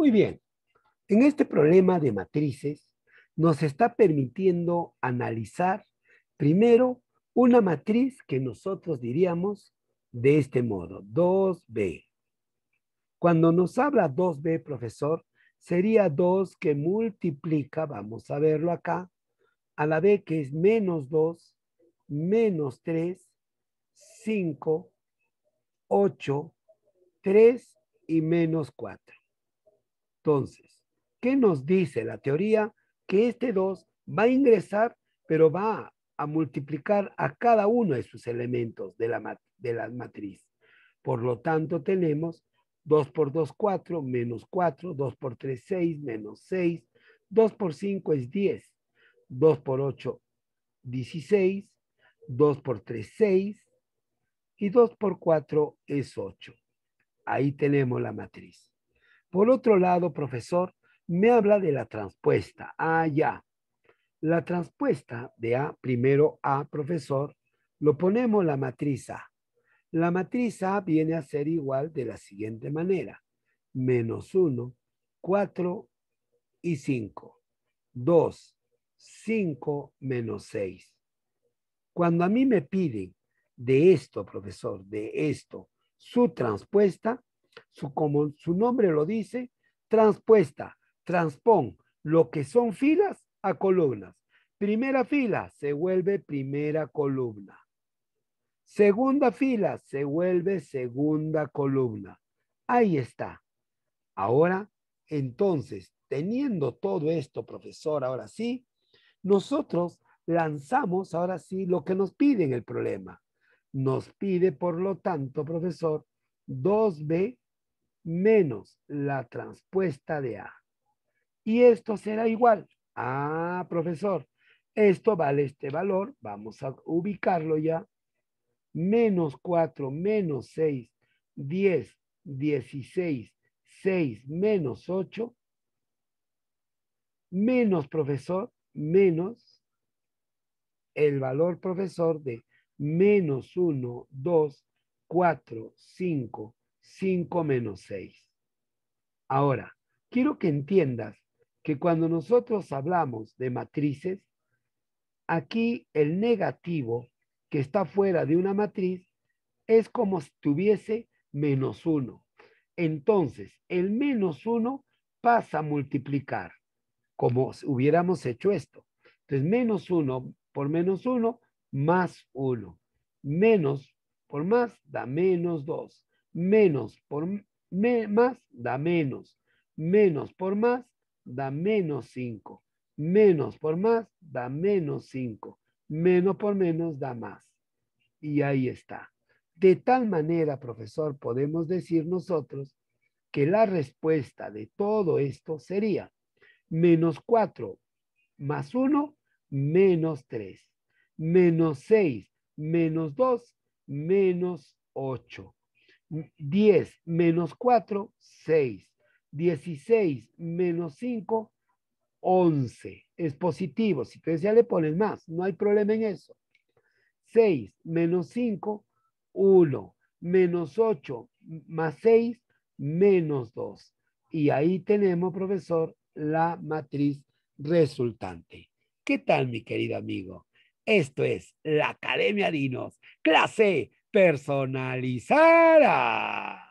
Muy bien, en este problema de matrices nos está permitiendo analizar primero una matriz que nosotros diríamos de este modo, 2B. Cuando nos habla 2B, profesor, sería 2 que multiplica, vamos a verlo acá, a la B que es menos 2, menos 3, 5, 8, 3 y menos 4. Entonces, ¿qué nos dice la teoría? Que este 2 va a ingresar, pero va a multiplicar a cada uno de sus elementos de la, de la matriz. Por lo tanto, tenemos 2 por 2, 4, menos 4, 2 por 3, 6, menos 6, 2 por 5 es 10, 2 por 8, 16, 2 por 3, 6, y 2 por 4 es 8. Ahí tenemos la matriz. Por otro lado, profesor, me habla de la transpuesta, A ah, ya. La transpuesta de A primero A, profesor, lo ponemos la matriz A. La matriz A viene a ser igual de la siguiente manera. Menos 1, 4 y 5. 2, 5 menos 6. Cuando a mí me piden de esto, profesor, de esto, su transpuesta, su, como su nombre lo dice, transpuesta, transpón lo que son filas a columnas. Primera fila se vuelve primera columna. Segunda fila se vuelve segunda columna. Ahí está. Ahora, entonces, teniendo todo esto, profesor, ahora sí, nosotros lanzamos ahora sí lo que nos pide en el problema. Nos pide, por lo tanto, profesor, 2B menos la transpuesta de A. Y esto será igual. Ah, profesor, esto vale este valor. Vamos a ubicarlo ya. Menos 4, menos 6, 10, 16, 6, menos 8. Menos, profesor, menos el valor, profesor, de menos 1, 2, 4, 5, 5 menos 6. Ahora, quiero que entiendas que cuando nosotros hablamos de matrices, aquí el negativo que está fuera de una matriz es como si tuviese menos 1. Entonces, el menos 1 pasa a multiplicar, como si hubiéramos hecho esto. Entonces, menos 1 por menos 1, más 1. Menos por más da menos 2. Menos por más da menos. Menos por más da menos 5. Menos por más da menos 5. Menos por menos da más. Y ahí está. De tal manera, profesor, podemos decir nosotros que la respuesta de todo esto sería menos 4 más 1, menos 3, menos 6, menos 2, menos 8. 10 menos 4, 6. 16 menos 5, 11. Es positivo. Si ustedes ya le ponen más, no hay problema en eso. 6 menos 5, 1. Menos 8 más 6, menos 2. Y ahí tenemos, profesor, la matriz resultante. ¿Qué tal, mi querido amigo? Esto es la Academia Dinos, clase personalizada.